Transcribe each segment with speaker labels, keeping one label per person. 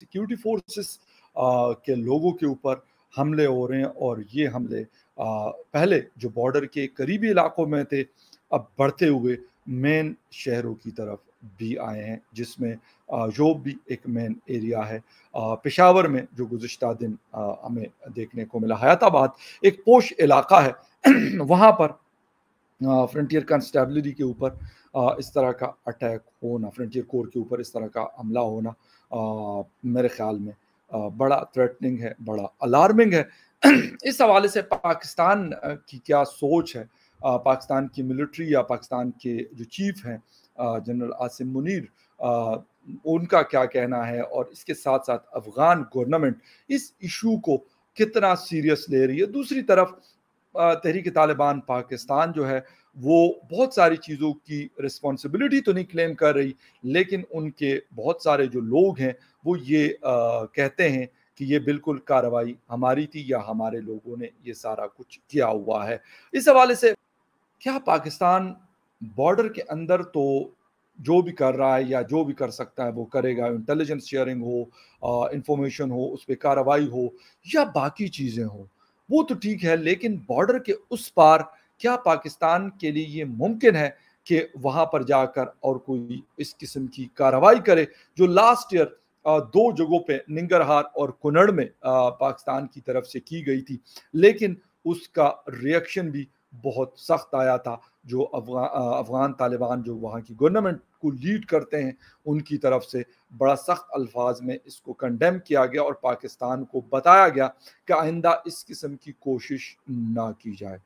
Speaker 1: security forces के लोगों के ऊपर हमले हो रहे हैं और ये हमले आ, पहले जो बॉर्डर के करीबी इलाकों में थे अब बढ़ते हुए मेन शहरों की तरफ भी आए हैं जिसमें जो भी एक मेन एरिया है पेशावर में जो गुजशत दिन हमें देखने को मिला हयाताबाद एक पोश इलाका है वहाँ पर फ्रंटियर कंस्टेबलरी के ऊपर इस तरह का अटैक होना फ्रंटियर कोर के ऊपर इस तरह का हमला होना मेरे ख्याल में बड़ा थ्रेटनिंग है बड़ा अलार्मिंग है इस हवाले से पाकिस्तान की क्या सोच है पाकिस्तान की मिलिट्री या पाकिस्तान के जो चीफ हैं जनरल आसिम मुनीर उनका क्या कहना है और इसके साथ साथ अफगान गवर्नमेंट इस इशू को कितना सीरियस ले रही है दूसरी तरफ तहरीक तालिबान पाकिस्तान जो है वो बहुत सारी चीज़ों की रिस्पॉन्सिबिलिटी तो नहीं क्लेम कर रही लेकिन उनके बहुत सारे जो लोग हैं वो ये आ, कहते हैं कि ये बिल्कुल कार्रवाई हमारी थी या हमारे लोगों ने ये सारा कुछ किया हुआ है इस हवाले से क्या पाकिस्तान बॉर्डर के अंदर तो जो भी कर रहा है या जो भी कर सकता है वो करेगा इंटेलिजेंस शेयरिंग हो इंफॉर्मेशन हो उस पर कार्रवाई हो या बाकी चीज़ें हो वो तो ठीक है लेकिन बॉर्डर के उस पार क्या पाकिस्तान के लिए ये मुमकिन है कि वहाँ पर जाकर और कोई इस किस्म की कार्रवाई करे जो लास्ट ईयर दो जगहों पे निंगरहार और कुनड़ में पाकिस्तान की तरफ से की गई थी लेकिन उसका रिएक्शन भी बहुत सख्त आया था जो अफगान अफगान तालिबान जो वहाँ की गवर्नमेंट को लीड करते हैं उनकी तरफ से बड़ा सख्त अल्फाज में इसको कंडेम किया गया और पाकिस्तान को बताया गया कि आइंदा इस किस्म की कोशिश ना की जाए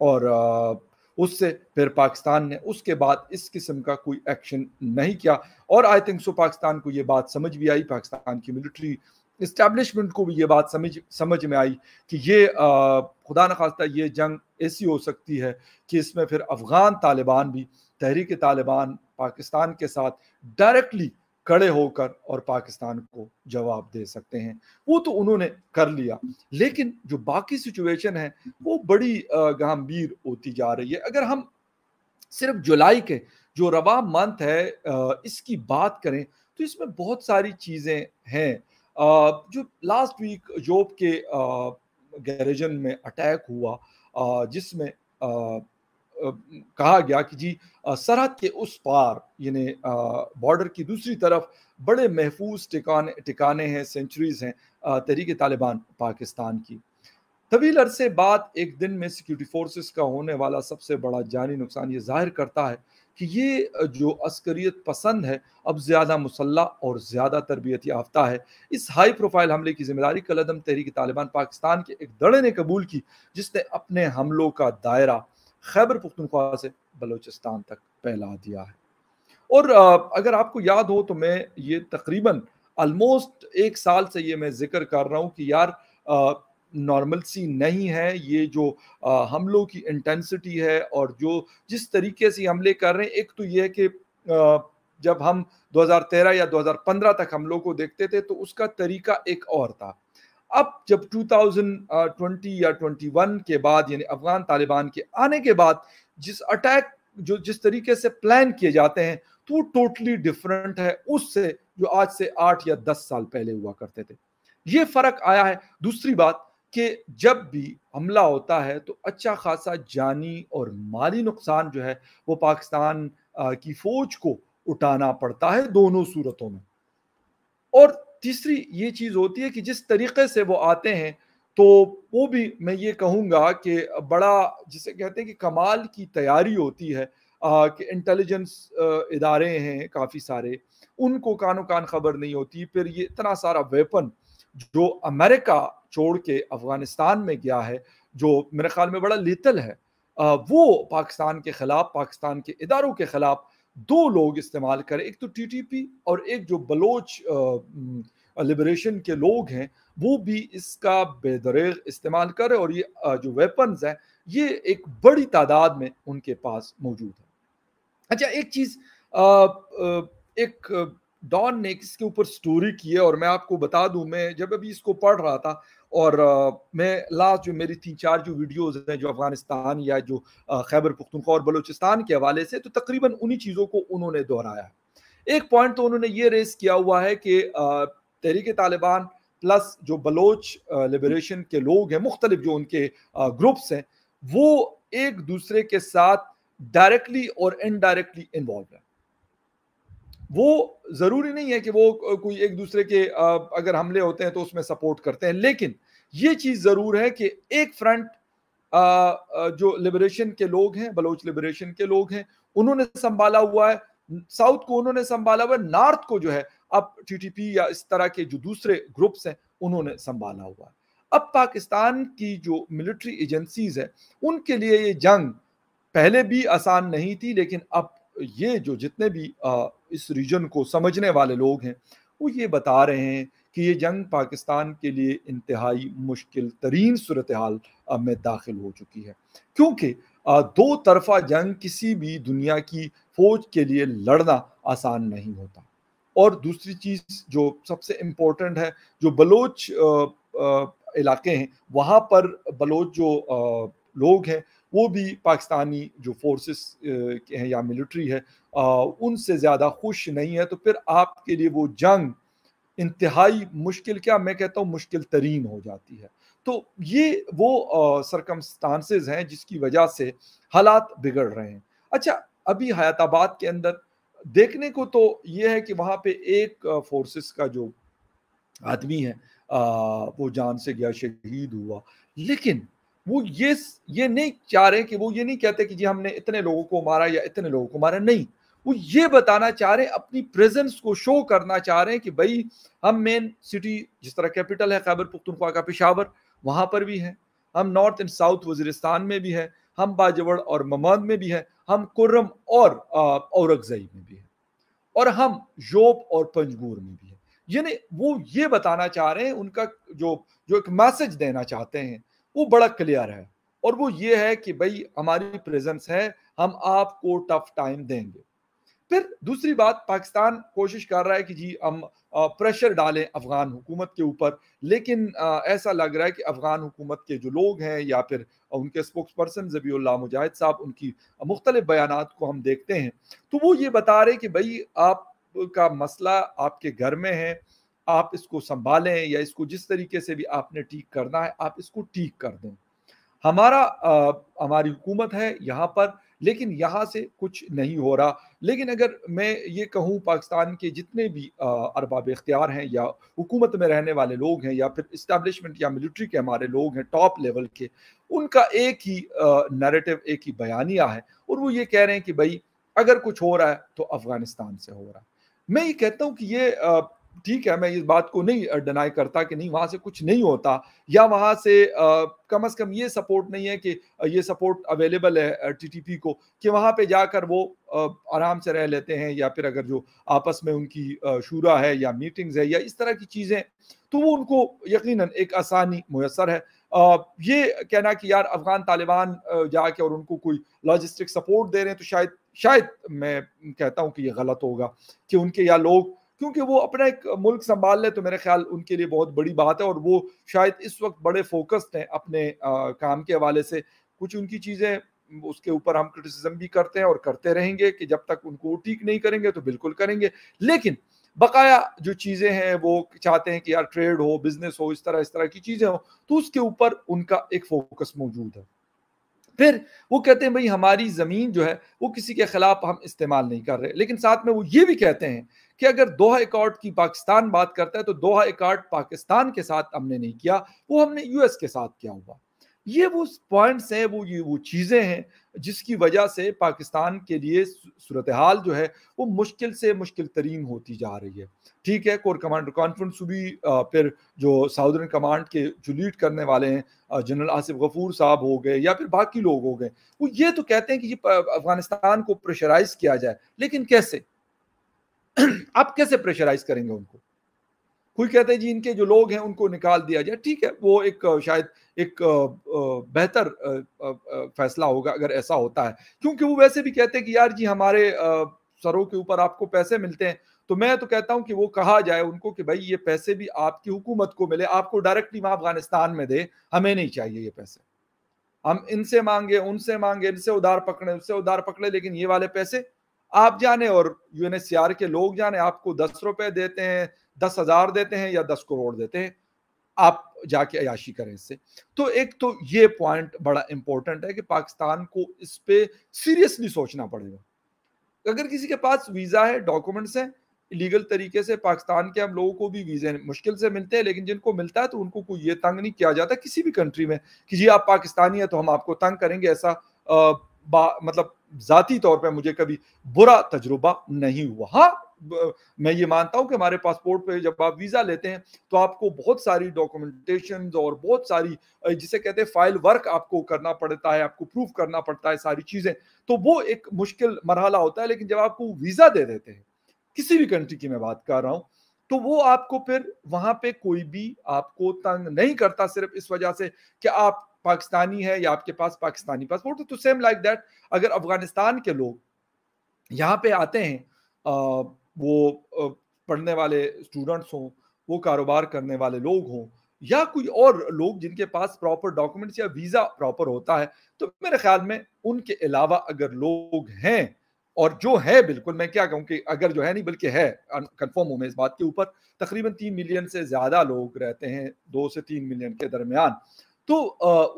Speaker 1: और उससे फिर पाकिस्तान ने उसके बाद इस किस्म का कोई एक्शन नहीं किया और आई थिंक सो पाकिस्तान को ये बात समझ भी आई पाकिस्तान की मिलिट्री इस्टेब्लिशमेंट को भी ये बात समझ समझ में आई कि ये खुदा न खास्ता ये जंग ऐसी हो सकती है कि इसमें फिर अफ़गान तालिबान भी तहरीक तालिबान पाकिस्तान के साथ डायरेक्टली कड़े होकर और पाकिस्तान को जवाब दे सकते हैं वो तो उन्होंने कर लिया लेकिन जो बाकी सिचुएशन है वो बड़ी गंभीर होती जा रही है अगर हम सिर्फ जुलाई के जो रवा मंथ है इसकी बात करें तो इसमें बहुत सारी चीज़ें हैं जो लास्ट वीक जॉब के गैरेजन में अटैक हुआ जिसमें कहा गया कि जी सरहद के उस पार यानी बॉर्डर की दूसरी तरफ बड़े महफूज टिकाने टिकाने हैं सेंचुरीज हैं तहरीक तालिबान पाकिस्तान की तवील अरसे बाद एक दिन में सिक्योरिटी फोर्सेस का होने वाला सबसे बड़ा जानी नुकसान ये जाहिर करता है कि ये जो अस्करियत पसंद है अब ज़्यादा मुसल्ह और ज़्यादा तरबियत याफ्ता है इस हाई प्रोफाइल हमले की जिम्मेदारी कलदम तहरीक तालिबान पाकिस्तान के एक दड़े ने कबूल की जिसने अपने हमलों का दायरा खैबर पुख्तनख्वा से बलोचिस्तान तक फैला दिया है और अगर आपको याद हो तो मैं ये तकरीबन आलमोस्ट एक साल से ये मैं जिक्र कर रहा हूँ कि यार नॉर्मलसी नहीं है ये जो आ, हमलों की इंटेंसिटी है और जो जिस तरीके से हमले कर रहे हैं एक तो ये है कि जब हम 2013 या 2015 तक हमलों को देखते थे तो उसका तरीका एक और था अब जब 2020 uh, या 21 के बाद यानी अफगान तालिबान के आने के बाद जिस अटैक जो जिस तरीके से प्लान किए जाते हैं तो वो टोटली डिफरेंट है उससे जो आज से आठ या दस साल पहले हुआ करते थे ये फर्क आया है दूसरी बात कि जब भी हमला होता है तो अच्छा खासा जानी और माली नुकसान जो है वो पाकिस्तान uh, की फौज को उठाना पड़ता है दोनों सूरतों में और तीसरी ये चीज़ होती है कि जिस तरीके से वो आते हैं तो वो भी मैं ये कहूँगा कि बड़ा जिसे कहते हैं कि कमाल की तैयारी होती है आ, कि इंटेलिजेंस इदारे हैं काफ़ी सारे उनको कानो कान खबर नहीं होती फिर ये इतना सारा वेपन जो अमेरिका छोड़ के अफगानिस्तान में गया है जो मेरे ख्याल में बड़ा लेतल है आ, वो पाकिस्तान के ख़िलाफ़ पाकिस्तान के इदारों के ख़िलाफ़ दो लोग इस्तेमाल करें एक तो टीटीपी और एक जो बलोच लिबरेशन के लोग हैं वो भी इसका बेदरेग इस्तेमाल करें और ये जो वेपन्स हैं ये एक बड़ी तादाद में उनके पास मौजूद है अच्छा एक चीज़ एक डॉन ने इसके ऊपर स्टोरी की है और मैं आपको बता दूं मैं जब अभी इसको पढ़ रहा था और आ, मैं लास्ट जो मेरी तीन चार जो वीडियोस हैं जो अफगानिस्तान या जो खैबर पुख्तनख्वा और बलूचिस्तान के हवाले से तो तकरीबन उन्हीं चीज़ों को उन्होंने दोहराया एक पॉइंट तो उन्होंने ये रेस किया हुआ है कि तहरीक तालिबान प्लस जो बलोच लिबरेशन के लोग हैं मुख्तलिफ जो उनके ग्रुप्स हैं वो एक दूसरे के साथ डायरेक्टली और इनडायरेक्टली इन्वॉल्व है वो जरूरी नहीं है कि वो कोई एक दूसरे के अगर हमले होते हैं तो उसमें सपोर्ट करते हैं लेकिन ये चीज जरूर है कि एक फ्रंट जो लिबरेशन के लोग हैं बलोच लिबरेशन के लोग हैं उन्होंने संभाला हुआ है साउथ को उन्होंने संभाला हुआ है नॉर्थ को जो है अब टीटीपी या इस तरह के जो दूसरे ग्रुप्स हैं उन्होंने संभाला हुआ है अब पाकिस्तान की जो मिलिट्री एजेंसीज है उनके लिए ये जंग पहले भी आसान नहीं थी लेकिन अब ये जो जितने भी इस रीजन को समझने वाले लोग हैं वो ये बता रहे हैं कि ये जंग पाकिस्तान के लिए इंतहाई मुश्किल तरीन सूरत हाल में दाखिल हो चुकी है क्योंकि दो तरफा जंग किसी भी दुनिया की फौज के लिए लड़ना आसान नहीं होता और दूसरी चीज़ जो सबसे इम्पोर्टेंट है जो बलोच इलाके हैं वहाँ पर बलोच जो लोग हैं वो भी पाकिस्तानी जो फोर्सेस हैं या मिलिट्री है उनसे ज़्यादा खुश नहीं है तो फिर आपके लिए वो जंग इंतहाई मुश्किल क्या मैं कहता हूँ मुश्किल तरीन हो जाती है तो ये वो सरकमस्टांसेस हैं जिसकी वजह से हालात बिगड़ रहे हैं अच्छा अभी हयाताबाद के अंदर देखने को तो ये है कि वहाँ पे एक फोर्सेस का जो आदमी है आ, वो जान से गया शहीद हुआ लेकिन वो ये ये नहीं चाह रहे कि वो ये नहीं कहते कि जी हमने इतने लोगों को मारा या इतने लोगों को मारा नहीं वो ये बताना चाह रहे हैं अपनी प्रेजेंस को शो करना चाह रहे हैं कि भाई हम मेन सिटी जिस तरह कैपिटल है खैबर पुख्तनख्वा का पेशावर वहाँ पर भी है हम नॉर्थ एंड साउथ वजीरिस्तान में भी है हम बाजवड़ और ममाद में भी है हम कुर्रम और औरंगजई में भी है और हम योप और पंजगूर में भी है यानी वो ये बताना चाह रहे हैं उनका जो जो एक मैसेज देना चाहते हैं वो बड़ा क्लियर है और वो ये है कि भाई हमारी प्रेजेंस है हम आपको टफ टाइम देंगे फिर दूसरी बात पाकिस्तान कोशिश कर रहा है कि जी हम प्रेशर डालें अफगान हुकूमत के ऊपर लेकिन ऐसा लग रहा है कि अफगान हुकूमत के जो लोग हैं या फिर उनके स्पोक्स पर्सन जबील्ला मुजाहिद साहब उनकी मुख्तलिफ बयान को हम देखते हैं तो वो ये बता रहे कि भाई आपका मसला आपके घर में है आप इसको संभालें या इसको जिस तरीके से भी आपने ठीक करना है आप इसको ठीक कर दें हमारा आ, हमारी हुकूमत है यहाँ पर लेकिन यहाँ से कुछ नहीं हो रहा लेकिन अगर मैं ये कहूँ पाकिस्तान के जितने भी अरबाब इख्तियार हैं या हुकूमत में रहने वाले लोग हैं या फिर इस्टेब्लिशमेंट या मिलिट्री के हमारे लोग हैं टॉप लेवल के उनका एक ही नरेटिव एक ही बयानिया है और वो ये कह रहे हैं कि भाई अगर कुछ हो रहा है तो अफ़गानिस्तान से हो रहा है मैं ये कहता हूँ कि ये ठीक है मैं इस बात को नहीं डिनाई करता कि नहीं वहां से कुछ नहीं होता या वहां से आ, कम से कम ये सपोर्ट नहीं है कि ये सपोर्ट अवेलेबल है टीटीपी को कि वहां पे जाकर वो आराम से रह लेते हैं या फिर अगर जो आपस में उनकी शूरा है या मीटिंग्स है या इस तरह की चीज़ें तो वो उनको यकीन एक आसानी मैसर है आ, ये कहना कि यार अफगान तालिबान जाके और उनको कोई लॉजिस्टिक सपोर्ट दे रहे हैं तो शायद शायद मैं कहता हूँ कि ये गलत होगा कि उनके या लोग क्योंकि वो अपना एक मुल्क संभाल ले तो मेरे ख्याल उनके लिए बहुत बड़ी बात है और वो शायद इस वक्त बड़े फोकस्ड हैं अपने आ, काम के हवाले से कुछ उनकी चीज़ें उसके ऊपर हम क्रिटिसिज्म भी करते हैं और करते रहेंगे कि जब तक उनको ठीक नहीं करेंगे तो बिल्कुल करेंगे लेकिन बकाया जो चीज़ें हैं वो चाहते हैं कि यार ट्रेड हो बिजनेस हो इस तरह इस तरह की चीज़ें हो तो उसके ऊपर उनका एक फोकस मौजूद है फिर वो कहते हैं भाई हमारी ज़मीन जो है वो किसी के ख़िलाफ़ हम इस्तेमाल नहीं कर रहे लेकिन साथ में वो ये भी कहते हैं कि अगर दोहा एकॉर्ड की पाकिस्तान बात करता है तो दोहा एकॉर्ड पाकिस्तान के साथ हमने नहीं किया वो हमने यूएस के साथ किया हुआ ये वो पॉइंट्स हैं वो ये वो चीज़ें हैं जिसकी वजह से पाकिस्तान के लिए सूरत हाल जो है वो मुश्किल से मुश्किल तरीन होती जा रही है ठीक है कोर कमांडर कॉन्फ्रेंस भी फिर जो साउदर्न कमांड के जो लीड करने वाले हैं जनरल आसिफ गफूर साहब हो गए या फिर बाकी लोग हो गए वो ये तो कहते हैं कि ये अफगानिस्तान को प्रेशराइज किया जाए लेकिन कैसे आप कैसे प्रेशराइज करेंगे उनको कोई कहते हैं जी इनके जो लोग हैं उनको निकाल दिया जाए ठीक है वो एक शायद एक बेहतर फैसला होगा अगर ऐसा होता है क्योंकि वो वैसे भी कहते हैं कि यार जी हमारे सरों के ऊपर आपको पैसे मिलते हैं तो मैं तो कहता हूं कि वो कहा जाए उनको कि भाई ये पैसे भी आपकी हुकूमत को मिले आपको डायरेक्टली वहां अफगानिस्तान में दे हमें नहीं चाहिए ये पैसे हम इनसे मांगे उनसे मांगे इनसे उधार पकड़े उससे उधार पकड़े लेकिन ये वाले पैसे आप जाने और यूएनएससीआर के लोग जाने आपको दस रुपए देते हैं दस हजार देते हैं या दस करोड़ देते हैं आप जाके अयाशी करें इससे तो एक तो ये पॉइंट बड़ा इंपॉर्टेंट है कि पाकिस्तान को इस पर सीरियसली सोचना पड़ेगा अगर किसी के पास वीज़ा है डॉक्यूमेंट्स हैं लीगल तरीके से पाकिस्तान के हम लोगों को भी वीज़े मुश्किल से मिलते हैं लेकिन जिनको मिलता है तो उनको कोई ये तंग नहीं किया जाता किसी भी कंट्री में कि जी आप पाकिस्तानी है तो हम आपको तंग करेंगे ऐसा मतलब ज़ाती तौर पे मुझे कभी बुरा तजुर्बा नहीं हुआ हाँ मैं ये मानता हूं कि हमारे पासपोर्ट पे जब आप वीज़ा लेते हैं तो आपको बहुत सारी डॉक्यूमेंटेशन और बहुत सारी जिसे कहते हैं फाइल वर्क आपको करना पड़ता है आपको प्रूफ करना पड़ता है सारी चीज़ें तो वो एक मुश्किल मरहला होता है लेकिन जब आपको वीज़ा दे देते हैं किसी भी कंट्री की मैं बात कर रहा हूँ तो वो आपको फिर वहां पे कोई भी आपको तंग नहीं करता सिर्फ इस वजह से कि आप पाकिस्तानी है या आपके पास पाकिस्तानी पासपोर्ट तो सेम लाइक दैट अगर अफगानिस्तान के लोग यहाँ पे आते हैं आ, वो पढ़ने वाले स्टूडेंट्स हों वो कारोबार करने वाले लोग हों या कोई और लोग जिनके पास प्रॉपर डॉक्यूमेंट्स या वीज़ा प्रॉपर होता है तो मेरे ख्याल में उनके अलावा अगर लोग हैं और जो है बिल्कुल मैं क्या कहूँ कि अगर जो है नहीं बल्कि है कंफर्म हूँ मैं इस बात के ऊपर तकरीबन तीन मिलियन से ज़्यादा लोग रहते हैं दो से तीन मिलियन के दरमियान तो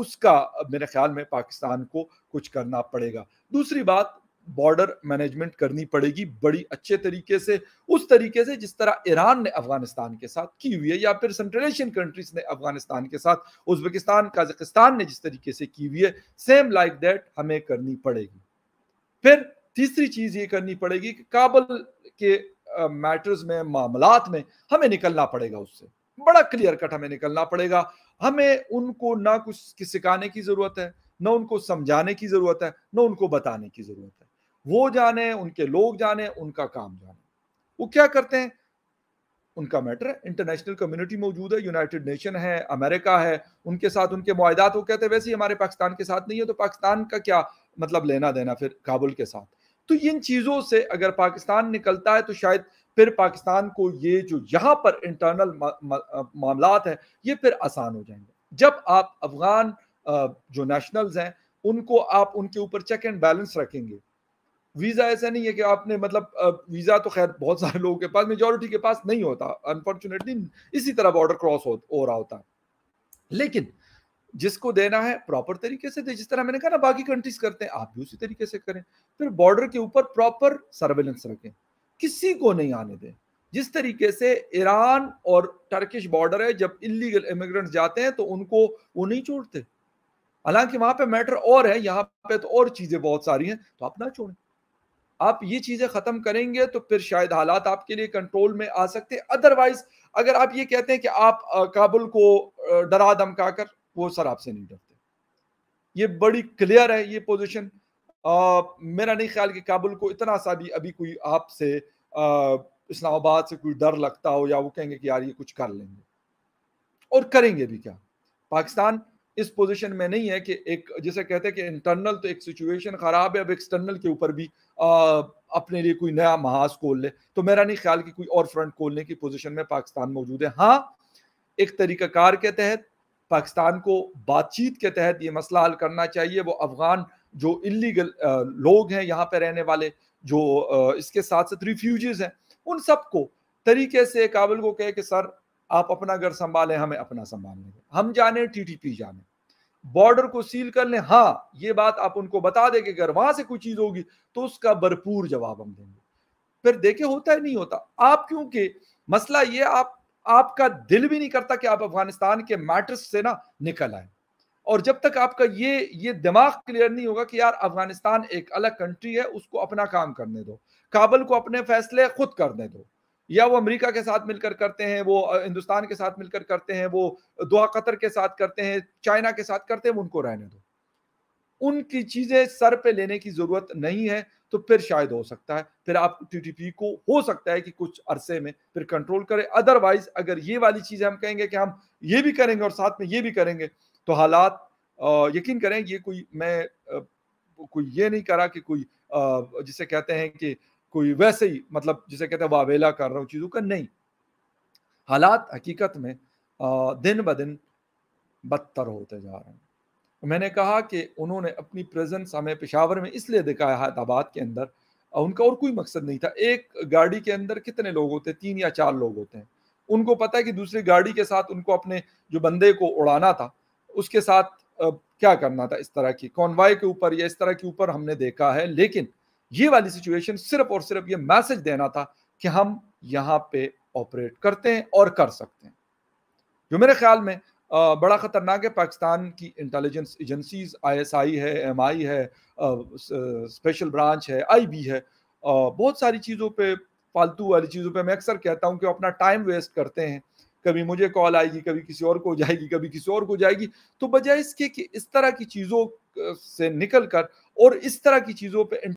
Speaker 1: उसका मेरे ख्याल में पाकिस्तान को कुछ करना पड़ेगा दूसरी बात बॉर्डर मैनेजमेंट करनी पड़ेगी बड़ी अच्छे तरीके से उस तरीके से जिस तरह ईरान ने अफगानिस्तान के साथ की हुई है या फिर सेंट्रल एशियन कंट्रीज ने अफगानिस्तान के साथ उज्बेकिस्तान काजकिस्तान ने जिस तरीके से की हुई है सेम लाइक दैट हमें करनी पड़ेगी फिर तीसरी चीज ये करनी पड़ेगी कि काबल के मैटर्स में मामलात में हमें निकलना पड़ेगा उससे बड़ा क्लियर कट हमें निकलना पड़ेगा हमें उनको ना कुछ सिखाने की जरूरत है ना उनको समझाने की जरूरत है ना उनको बताने की जरूरत है वो जाने उनके लोग जाने उनका काम जाने वो क्या करते हैं उनका मैटर है इंटरनेशनल कम्युनिटी मौजूद है यूनाइटेड नेशन है अमेरिका है उनके साथ उनके माहदात वो कहते हैं वैसे ही हमारे पाकिस्तान के साथ नहीं है तो पाकिस्तान का क्या मतलब लेना देना फिर काबुल के साथ तो इन चीज़ों से अगर पाकिस्तान निकलता है तो शायद फिर पाकिस्तान को ये जो यहाँ पर इंटरनल मामला है ये फिर आसान हो जाएंगे जब आप अफगान जो नेशनल्स हैं उनको आप उनके ऊपर चेक एंड बैलेंस रखेंगे वीज़ा ऐसा नहीं है कि आपने मतलब वीज़ा तो खैर बहुत सारे लोगों के पास मेजोरिटी के पास नहीं होता अनफॉर्चुनेटली इसी तरह बॉर्डर क्रॉस हो, हो रहा होता है लेकिन जिसको देना है प्रॉपर तरीके से दे जिस तरह मैंने कहा ना बाकी कंट्रीज करते हैं आप भी उसी तरीके से करें फिर बॉर्डर के ऊपर प्रॉपर सर्वेलेंस रखें किसी को नहीं आने दें जिस तरीके से ईरान और टर्किश बॉर्डर है जब इलीगल इमिग्रेंट्स जाते हैं तो उनको वो नहीं छोड़ते हालांकि वहां पे मैटर और है यहाँ पे तो और चीजें बहुत सारी हैं तो आप ना छोड़ें आप ये चीजें खत्म करेंगे तो फिर शायद हालात आपके लिए कंट्रोल में आ सकते हैं अदरवाइज अगर आप ये कहते हैं कि आप काबुल को डरा धमका कर वो सर आपसे नहीं डरते ये बड़ी क्लियर है ये पोजिशन मेरा नहीं ख्याल कि काबुल को इतना सा भी अभी कोई आपसे इस्लामाबाद से कोई डर लगता हो या वो कहेंगे कि यार ये कुछ कर लेंगे और करेंगे भी क्या पाकिस्तान इस पोजीशन में नहीं है कि एक जैसे कहते हैं कि इंटरनल तो एक सिचुएशन ख़राब है अब एक्सटर्नल के ऊपर भी आ, अपने लिए कोई नया महाज खोल ले तो मेरा नहीं ख्याल कि कोई और फ्रंट खोलने की पोजीशन में पाकिस्तान मौजूद है हाँ एक तरीक़ाकार के तहत पाकिस्तान को बातचीत के तहत ये मसला हल करना चाहिए वो अफगान जो इलीगल लोग हैं यहाँ पे रहने वाले जो इसके साथ साथ रिफ्यूजीज हैं उन सबको तरीके से काबिल को कहे कि सर आप अपना घर संभालें हमें अपना संभालने दें हम जाने टीटीपी जाने बॉर्डर को सील कर लें हाँ ये बात आप उनको बता दें कि अगर वहां से कोई चीज होगी तो उसका भरपूर जवाब हम देंगे फिर देखे होता है नहीं होता आप क्योंकि मसला ये आप आपका दिल भी नहीं करता कि आप अफगानिस्तान के मैटर्स से ना निकल आए और जब तक आपका ये ये दिमाग क्लियर नहीं होगा कि यार अफगानिस्तान एक अलग कंट्री है उसको अपना काम करने दो काबुल को अपने फैसले खुद करने दो या वो अमेरिका के साथ मिलकर करते हैं वो हिंदुस्तान के साथ मिलकर करते हैं वो दुआ कतर के साथ करते हैं चाइना के साथ करते हैं उनको रहने दो उनकी चीजें सर पे लेने की जरूरत नहीं है तो फिर शायद हो सकता है फिर आप टीटीपी को हो सकता है कि कुछ अरसे में फिर कंट्रोल करें अदरवाइज अगर ये वाली चीज़ हम कहेंगे कि हम ये भी करेंगे और साथ में ये भी करेंगे तो हालात यकीन करें ये कोई मैं कोई ये नहीं करा कि कोई जिसे कहते हैं कि कोई वैसे ही मतलब जिसे कहते हैं वावेला कर रहा हूँ चीज़ों का नहीं हालात हकीकत में दिन ब दिन बदतर होते जा रहे हैं मैंने कहा कि उन्होंने अपनी प्रेजेंस हमें पेशावर में इसलिए दिखाया हैदराबाद के अंदर उनका और कोई मकसद नहीं था एक गाड़ी के अंदर कितने लोग होते हैं तीन या चार लोग होते हैं उनको पता है कि दूसरी गाड़ी के साथ उनको अपने जो बंदे को उड़ाना था उसके साथ क्या करना था इस तरह की कॉन्वाय के ऊपर या इस तरह के ऊपर हमने देखा है लेकिन ये वाली सिचुएशन सिर्फ और सिर्फ ये मैसेज देना था कि हम यहाँ पे ऑपरेट करते हैं और कर सकते हैं जो मेरे ख्याल में बड़ा ख़तरनाक है पाकिस्तान की इंटेलिजेंस एजेंसीज आईएसआई है एमआई है स्पेशल ब्रांच है आईबी है बहुत सारी चीज़ों पे फालतू वाली चीज़ों पे मैं अक्सर कहता हूँ कि अपना टाइम वेस्ट करते हैं कभी मुझे कॉल आएगी कभी किसी और को जाएगी कभी किसी और को जाएगी तो बजाय इसके कि इस तरह की चीज़ों से निकल कर और इस तरह की चीज़ों पर